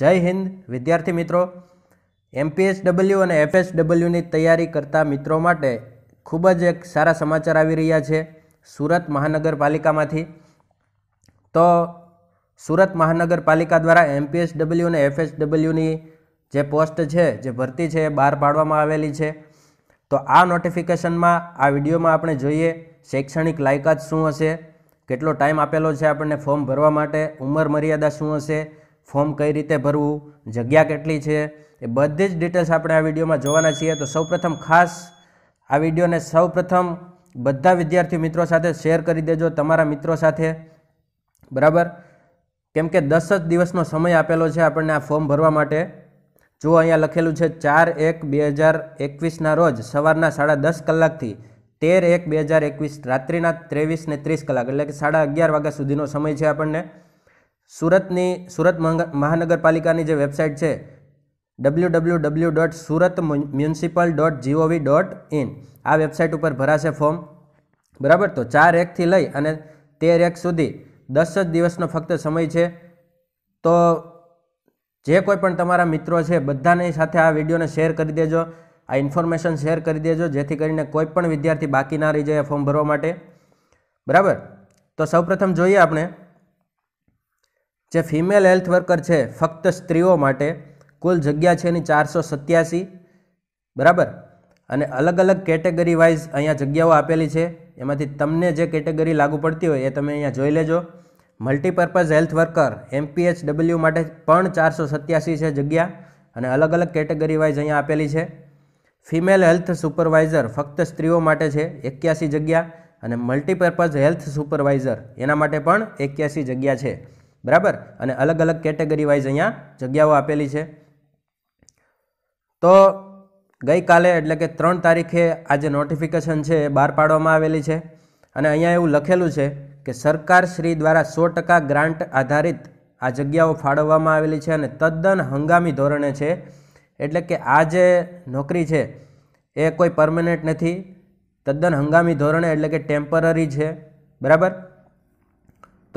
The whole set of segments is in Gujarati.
જય હિન્દ વિદ્યાર્થી મિત્રો એમપીએસડબલ્યુ અને એફએસડબલ્યુની તૈયારી કરતા મિત્રો માટે ખૂબ જ એક સારા સમાચાર આવી રહ્યા છે સુરત મહાનગરપાલિકામાંથી તો સુરત મહાનગરપાલિકા દ્વારા એમપીએસડબલ્યુ અને એફએસડબલ્યુની જે પોસ્ટ છે જે ભરતી છે એ બહાર પાડવામાં આવેલી છે તો આ નોટિફિકેશનમાં આ વિડીયોમાં આપણે જોઈએ શૈક્ષણિક લાયકાત શું હશે કેટલો ટાઈમ આપેલો છે આપણને ફોર્મ ભરવા માટે ઉંમર મર્યાદા શું હશે ફોર્મ કઈ રીતે ભરવું જગ્યા કેટલી છે એ બધી જ ડિટેલ્સ આપણે આ વિડીયોમાં જોવાના છીએ તો સૌપ્રથમ ખાસ આ વિડીયોને સૌપ્રથમ બધા વિદ્યાર્થી મિત્રો સાથે શેર કરી દેજો તમારા મિત્રો સાથે બરાબર કેમ કે દસ જ દિવસનો સમય આપેલો છે આપણને આ ફોર્મ ભરવા માટે જો અહીંયા લખેલું છે ચાર એક બે હજાર એકવીસના રોજ સવારના સાડા દસ કલાકથી તેર એક બે હજાર એકવીસ રાત્રિના ત્રેવીસને ત્રીસ કલાક એટલે કે સાડા અગિયાર વાગ્યા સુધીનો સમય છે આપણને સુરતની સુરત મહાનગરપાલિકાની જે વેબસાઇટ છે W W W dot Surat municipal dot G O V dot in આ વેબસાઇટ ઉપર ભરાશે ફોર્મ બરાબર તો ચાર એકથી લઈ અને તેર એક સુધી દસ જ દિવસનો ફક્ત સમય છે તો જે કોઈ પણ તમારા મિત્રો છે બધાની સાથે આ વિડીયોને શેર કરી દેજો આ ઇન્ફોર્મેશન શેર કરી દેજો જેથી કરીને કોઈ પણ વિદ્યાર્થી બાકી ના રહી જાય ફોર્મ ભરવા માટે બરાબર તો સૌપ્રથમ જોઈએ આપણે જે ફિમેલ હેલ્થ વર્કર છે ફક્ત સ્ત્રીઓ માટે કુલ જગ્યા છે એની ચારસો સત્યાસી બરાબર અને અલગ અલગ કેટેગરી વાઇઝ અહીંયા જગ્યાઓ આપેલી છે એમાંથી તમને જે કેટેગરી લાગુ પડતી હોય એ તમે અહીંયા જોઈ લેજો multipurpose health worker MPH W માટે પણ ચારસો સત્યાસી છે જગ્યા અને અલગ અલગ કેટેગરી વાઇઝ અહીંયા આપેલી છે ફિમેલ હેલ્થ સુપરવાઇઝર ફક્ત સ્ત્રીઓ માટે છે એક્યાસી જગ્યા અને મલ્ટીપર્પઝ હેલ્થ સુપરવાઇઝર એના માટે પણ એક્યાસી જગ્યા છે બરાબર અને અલગ અલગ કેટેગરી વાઇઝ અહીંયા જગ્યાઓ આપેલી છે તો ગઈકાલે એટલે કે ત્રણ તારીખે આ જે નોટિફિકેશન છે એ બહાર પાડવામાં આવેલી છે અને અહીંયા એવું લખેલું છે કે સરકાર શ્રી દ્વારા સો ટકા ગ્રાન્ટ આધારિત આ જગ્યાઓ ફાળવવામાં આવેલી છે અને તદ્દન હંગામી ધોરણે છે એટલે કે આ જે નોકરી છે એ કોઈ પરમનન્ટ નથી તદ્દન હંગામી ધોરણે એટલે કે ટેમ્પરરી છે બરાબર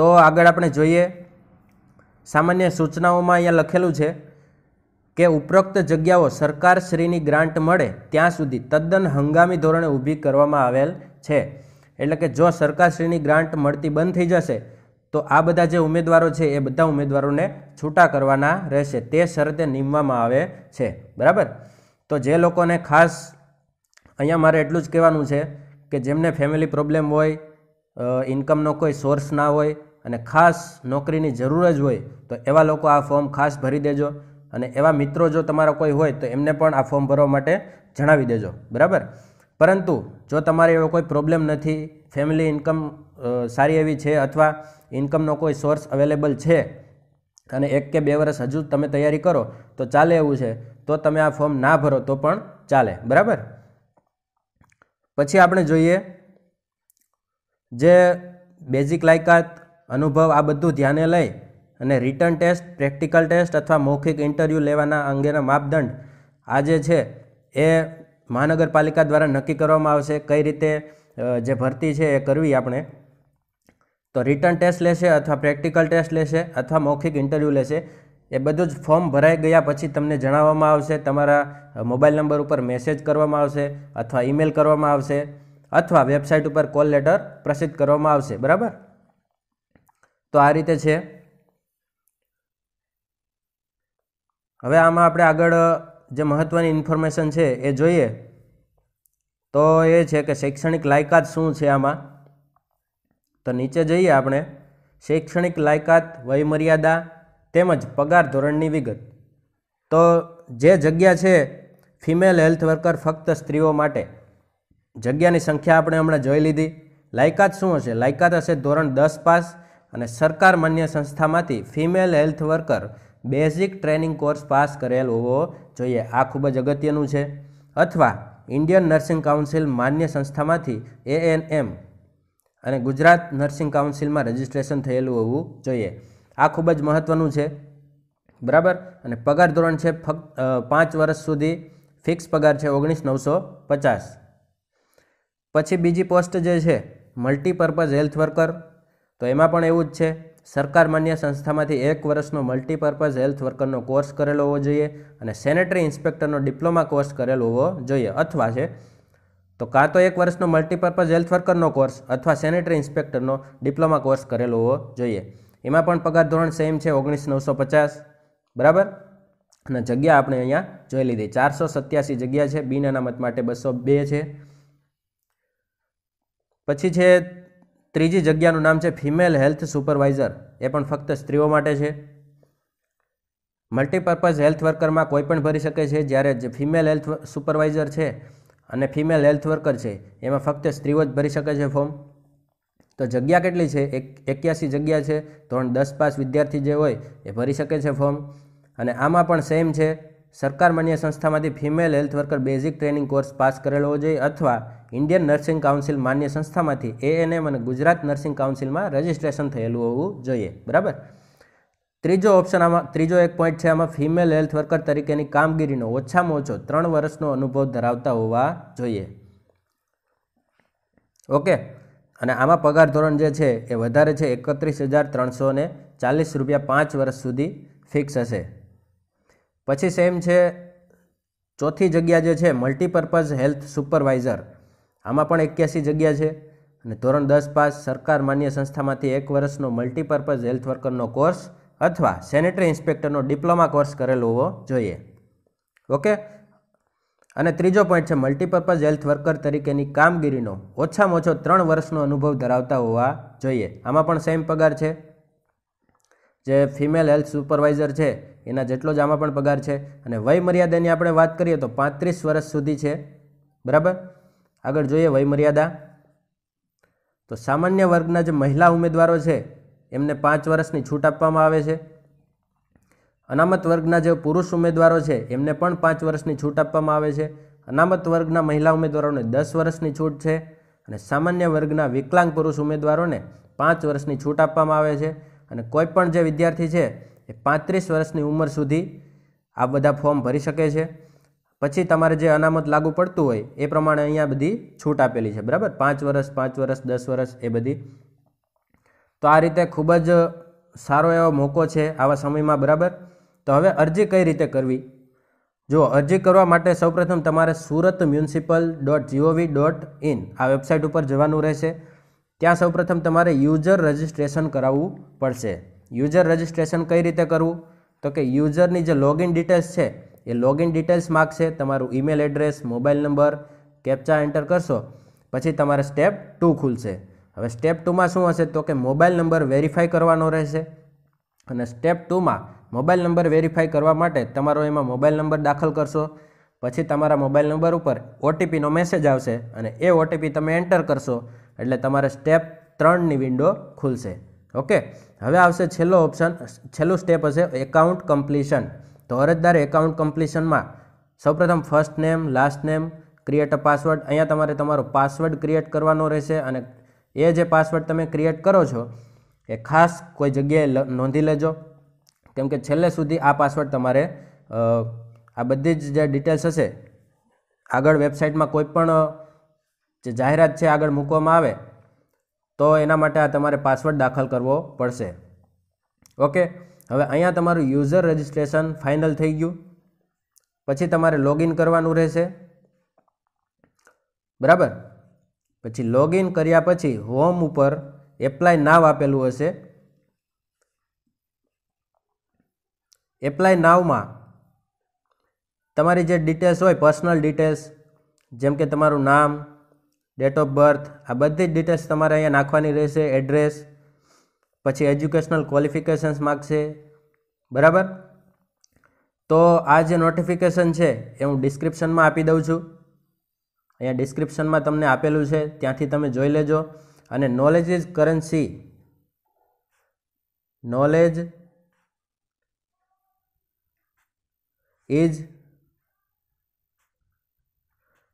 તો આગળ આપણે જોઈએ સામાન્ય સૂચનાઓમાં અહીંયા લખેલું છે કે ઉપરોક્ત જગ્યાઓ સરકારશ્રીની ગ્રાન્ટ મળે ત્યાં સુધી તદ્દન હંગામી ધોરણે ઊભી કરવામાં આવેલ છે એટલે કે જો સરકારશ્રીની ગ્રાન્ટ મળતી બંધ થઈ જશે તો આ બધા જે ઉમેદવારો છે એ બધા ઉમેદવારોને છૂટા કરવાના રહેશે તે શરતે નીમવામાં આવે છે બરાબર તો જે લોકોને ખાસ અહીંયા મારે એટલું જ કહેવાનું છે કે જેમને ફેમિલી પ્રોબ્લેમ હોય ઇન્કમનો કોઈ સોર્સ ના હોય અને ખાસ નોકરીની જરૂર જ હોય તો એવા લોકો આ ફોર્મ ખાસ ભરી દેજો અને એવા મિત્રો જો તમારા કોઈ હોય તો એમને પણ આ ફોર્મ ભરવા માટે જણાવી દેજો બરાબર પરંતુ જો તમારે એવો કોઈ પ્રોબ્લેમ નથી ફેમિલી ઇન્કમ સારી એવી છે અથવા ઇન્કમનો કોઈ સોર્સ અવેલેબલ છે અને એક કે બે વર્ષ હજુ તમે તૈયારી કરો તો ચાલે એવું છે તો તમે આ ફોર્મ ના ભરો તો પણ ચાલે બરાબર પછી આપણે જોઈએ જે બેઝિક લાયકાત અનુભવ આ બધું ધ્યાને લઈ અને રિટર્ન ટેસ્ટ પ્રેક્ટિકલ ટેસ્ટ અથવા મૌખિક ઇન્ટરવ્યૂ લેવાના અંગેના માપદંડ આ જે છે એ મહાનગરપાલિકા દ્વારા નક્કી કરવામાં આવશે કઈ રીતે જે ભરતી છે એ કરવી આપણે તો રિટર્ન ટેસ્ટ લેશે અથવા પ્રેક્ટિકલ ટેસ્ટ લેશે અથવા મૌખિક ઇન્ટરવ્યૂ લેશે એ બધું જ ફોર્મ ભરાઈ ગયા પછી તમને જણાવવામાં આવશે તમારા મોબાઈલ નંબર ઉપર મેસેજ કરવામાં આવશે અથવા ઈમેલ કરવામાં આવશે અથવા વેબસાઇટ ઉપર કોલ લેટર પ્રસિદ્ધ કરવામાં આવશે બરાબર તો આ રીતે છે હવે આમાં આપણે આગળ જે મહત્ત્વની ઇન્ફોર્મેશન છે એ જોઈએ તો એ છે કે શૈક્ષણિક લાયકાત શું છે આમાં તો નીચે જઈએ આપણે શૈક્ષણિક લાયકાત વયમર્યાદા તેમજ પગાર ધોરણની વિગત તો જે જગ્યા છે ફિમેલ હેલ્થ વર્કર ફક્ત સ્ત્રીઓ માટે જગ્યાની સંખ્યા આપણે હમણાં જોઈ લીધી લાયકાત શું હશે લાયકાત હશે ધોરણ દસ પાસ અને સરકાર માન્ય સંસ્થામાંથી female health worker basic training course pass કરેલ હોવો જોઈએ આ ખૂબ જ અગત્યનું છે અથવા ઇન્ડિયન નર્સિંગ કાઉન્સિલ માન્ય સંસ્થામાંથી એએનએમ અને ગુજરાત નર્સિંગ કાઉન્સિલમાં રજિસ્ટ્રેશન થયેલું હોવું જોઈએ આ ખૂબ જ મહત્ત્વનું છે બરાબર અને પગાર ધોરણ છે ફક્ત પાંચ વર્ષ સુધી ફિક્સ પગાર છે ઓગણીસ નવસો પચાસ પછી બીજી પોસ્ટ જે છે મલ્ટીપર્પઝ હેલ્થ વર્કર તો એમાં પણ એવું જ છે સરકાર માન્ય સંસ્થામાંથી એક વર્ષનો મલ્ટીપર્પઝ હેલ્થ વર્કરનો કોર્સ કરેલો હોવો જોઈએ અને સેનેટરી ઇન્સ્પેક્ટરનો ડિપ્લોમા કોર્સ કરેલો હોવો જોઈએ અથવા છે તો કાં તો એક વર્ષનો મલ્ટીપર્પઝ હેલ્થ વર્કરનો કોર્સ અથવા સેનેટરી ઇન્સ્પેક્ટરનો ડિપ્લોમા કોર્સ કરેલો હોવો જોઈએ એમાં પણ પગાર ધોરણ સેમ છે ઓગણીસ નવસો પચાસ બરાબર અને જગ્યા આપણે અહીંયા જોઈ લીધી ચારસો સત્યાસી જગ્યા છે બિન અનામત માટે બસો બે છે પછી છે ત્રીજી જગ્યાનું નામ છે ફિમેલ હેલ્થ સુપરવાઇઝર એ પણ ફક્ત સ્ત્રીઓ માટે છે મલ્ટીપર્પઝ હેલ્થ વર્કરમાં કોઈ પણ ભરી શકે છે જ્યારે જે ફિમેલ હેલ્થ સુપરવાઇઝર છે અને ફિમેલ હેલ્થ વર્કર છે એમાં ફક્ત સ્ત્રીઓ જ ભરી શકે છે ફોર્મ તો જગ્યા કેટલી છે એક એક્યાસી જગ્યા છે ધોરણ દસ પાસ વિદ્યાર્થી જે હોય એ ભરી શકે છે ફોર્મ અને આમાં પણ સેમ છે સરકાર માન્ય સંસ્થામાંથી female health worker basic training course pass કરેલો હોવો જોઈએ અથવા ઇન્ડિયન નર્સિંગ કાઉન્સિલ માન્ય સંસ્થામાંથી એએનએમ અને ગુજરાત નર્સિંગ કાઉન્સિલમાં રજિસ્ટ્રેશન થયેલું હોવું જોઈએ બરાબર ત્રીજો ઓપ્શન આમાં ત્રીજો એક પોઈન્ટ છે આમાં ફિમેલ હેલ્થ વર્કર તરીકેની કામગીરીનો ઓછામાં ઓછો ત્રણ વર્ષનો અનુભવ ધરાવતા હોવા જોઈએ ઓકે અને આમાં પગાર ધોરણ જે છે એ વધારે છે એકત્રીસ હજાર ત્રણસો ચાલીસ રૂપિયા પાંચ વર્ષ સુધી ફિક્સ હશે પછી સેમ છે ચોથી જગ્યા જે છે મલ્ટીપર્પઝ હેલ્થ સુપરવાઇઝર આમાં પણ એક્યાસી જગ્યા છે અને ધોરણ દસ પાસ સરકાર માન્ય સંસ્થામાંથી એક વર્ષનો મલ્ટીપર્પઝ હેલ્થ વર્કરનો કોર્સ અથવા સેનેટરી ઇન્સ્પેક્ટરનો ડિપ્લોમા કોર્સ કરેલો હોવો જોઈએ ઓકે અને ત્રીજો પોઈન્ટ છે મલ્ટીપર્પઝ હેલ્થ વર્કર તરીકેની કામગીરીનો ઓછામાં ઓછો ત્રણ વર્ષનો અનુભવ ધરાવતા હોવા જોઈએ આમાં પણ સેમ પગાર છે જે ફિમેલ હેલ્થ સુપરવાઇઝર છે એના જેટલો જ આમાં પણ પગાર છે અને વયમર્યાદાની આપણે વાત કરીએ તો પાંત્રીસ વર્ષ સુધી છે બરાબર આગળ જોઈએ વયમર્યાદા તો સામાન્ય વર્ગના જે મહિલા ઉમેદવારો છે એમને પાંચ વર્ષની છૂટ આપવામાં આવે છે અનામત વર્ગના જે પુરુષ ઉમેદવારો છે એમને પણ પાંચ વર્ષની છૂટ આપવામાં આવે છે અનામત વર્ગના મહિલા ઉમેદવારોને દસ વર્ષની છૂટ છે અને સામાન્ય વર્ગના વિકલાંગ પુરુષ ઉમેદવારોને પાંચ વર્ષની છૂટ આપવામાં આવે છે અને કોઈ પણ જે વિદ્યાર્થી છે એ પાંત્રીસ વર્ષની ઉંમર સુધી આ બધા ફોર્મ ભરી શકે છે પછી તમારે જે અનામત લાગુ પડતું હોય એ પ્રમાણે અહીંયા બધી છૂટ આપેલી છે બરાબર પાંચ વર્ષ પાંચ વર્ષ દસ વર્ષ એ બધી તો આ રીતે ખૂબ જ સારો એવો મોકો છે આવા સમયમાં બરાબર તો હવે અરજી કઈ રીતે કરવી જો અરજી કરવા માટે સૌપ્રથમ તમારે Surat municipal dot G O V dot in આ વેબસાઇટ ઉપર જવાનું રહેશે ત્યાં સૌપ્રથમ તમારે યુઝર રજિસ્ટ્રેશન કરાવવું પડશે યુઝર રજિસ્ટ્રેશન કઈ રીતે કરવું તો કે યુઝરની જે લોગિન ડિટેલ્સ છે એ લોગિન ડિટેલ્સ માગશે તમારું email address mobile number captcha enter કરશો પછી તમારે સ્ટેપ ટુ ખુલશે હવે સ્ટેપ ટુમાં શું હશે તો કે મોબાઈલ નંબર વેરીફાઈ કરવાનો રહેશે અને સ્ટેપ ટુમાં મોબાઈલ નંબર વેરીફાઈ કરવા માટે તમારો એમાં મોબાઈલ નંબર દાખલ કરશો પછી તમારા મોબાઈલ નંબર ઉપર ઓટીપીનો મેસેજ આવશે અને એ ઓટીપી તમે એન્ટર કરશો એટલે તમારે સ્ટેપ ત્રણની વિન્ડો ખુલશે ઓકે હવે આવશે છેલ્લો ઓપ્શન છેલ્લું સ્ટેપ હશે એકાઉન્ટ કમ્પ્લીશન તો અરજદાર એકાઉન્ટ કમ્પ્લીશનમાં સૌપ્રથમ first name last name create a password અહીંયા તમારે તમારો પાસવર્ડ ક્રિએટ કરવાનો રહેશે અને એ જે પાસવર્ડ તમે ક્રિએટ કરો છો એ ખાસ કોઈ જગ્યાએ નોંધી લેજો કેમ કે છેલ્લે સુધી આ પાસવર્ડ તમારે આ બધી જ જે ડિટેલ્સ હશે આગળ વેબસાઇટમાં કોઈ પણ જે જાહેરાત છે આગળ મૂકવામાં આવે તો એના માટે આ તમારે પાસવર્ડ દાખલ કરવો પડશે ઓકે હવે અહીંયા તમારું યુઝર રજિસ્ટ્રેશન ફાઇનલ થઈ ગયું પછી તમારે લોગિન કરવાનું રહેશે બરાબર પછી લોગિન કર્યા પછી હોમ ઉપર એપ્લાય નાવ આપેલું હશે એપ્લાય નાવમાં તમારી જે ડિટેલ્સ હોય પર્સનલ ડિટેલ્સ જેમ કે તમારું નામ ડેટ ઓફ બર્થ આ બધી જ ડિટેલ્સ તમારે અહીંયા નાખવાની રહેશે એડ્રેસ પછી એજ્યુકેશનલ ક્વોલિફિકેશન્સ માગશે બરાબર તો આ જે નોટિફિકેશન છે એ હું ડિસ્ક્રિપ્શનમાં આપી દઉં છું અહીંયા ડિસ્ક્રિપ્શનમાં તમને આપેલું છે ત્યાંથી તમે જોઈ લેજો અને knowledge is currency knowledge is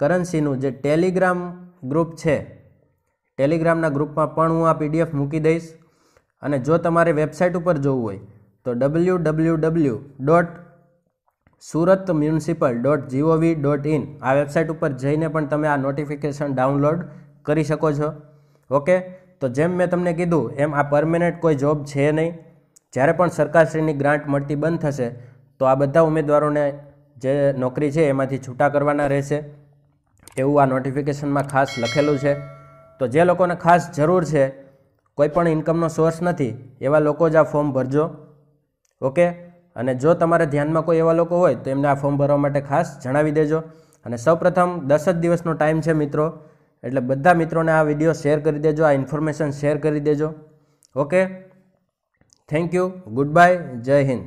કરન્સીનું જે ટેલિગ્રામ ગ્રુપ છે ટેલિગ્રામના ગ્રુપમાં પણ હું આ પીડીએફ મૂકી દઈશ અને જો તમારે વેબસાઇટ ઉપર જોવું હોય તો W W W dot Surat municipal dot G O V dot in આ વેબસાઇટ ઉપર જઈને પણ તમે આ નોટિફિકેશન ડાઉનલોડ કરી શકો છો ઓકે તો જેમ મેં તમને કીધું એમ આ પરમેનન્ટ કોઈ જોબ છે નહીં જ્યારે પણ સરકારશ્રીની ગ્રાન્ટ મળતી બંધ થશે તો આ બધા ઉમેદવારોને જે નોકરી છે એમાંથી છૂટા કરવાના રહેશે એવું આ નોટિફિકેશનમાં ખાસ લખેલું છે તો જે લોકોને ખાસ જરૂર છે કોઈપણ ઇન્કમનો સોર્સ નથી એવા લોકો જ આ ફોર્મ ભરજો ઓકે અને જો તમારે ધ્યાનમાં કોઈ એવા લોકો હોય તો એમને આ ફોર્મ ભરવા માટે ખાસ જણાવી દેજો અને સૌપ્રથમ દસ જ દિવસનો ટાઈમ છે મિત્રો એટલે બધા મિત્રોને આ વિડીયો શેર કરી દેજો આ ઇન્ફોર્મેશન શેર કરી દેજો okay thank you goodbye Jai Hind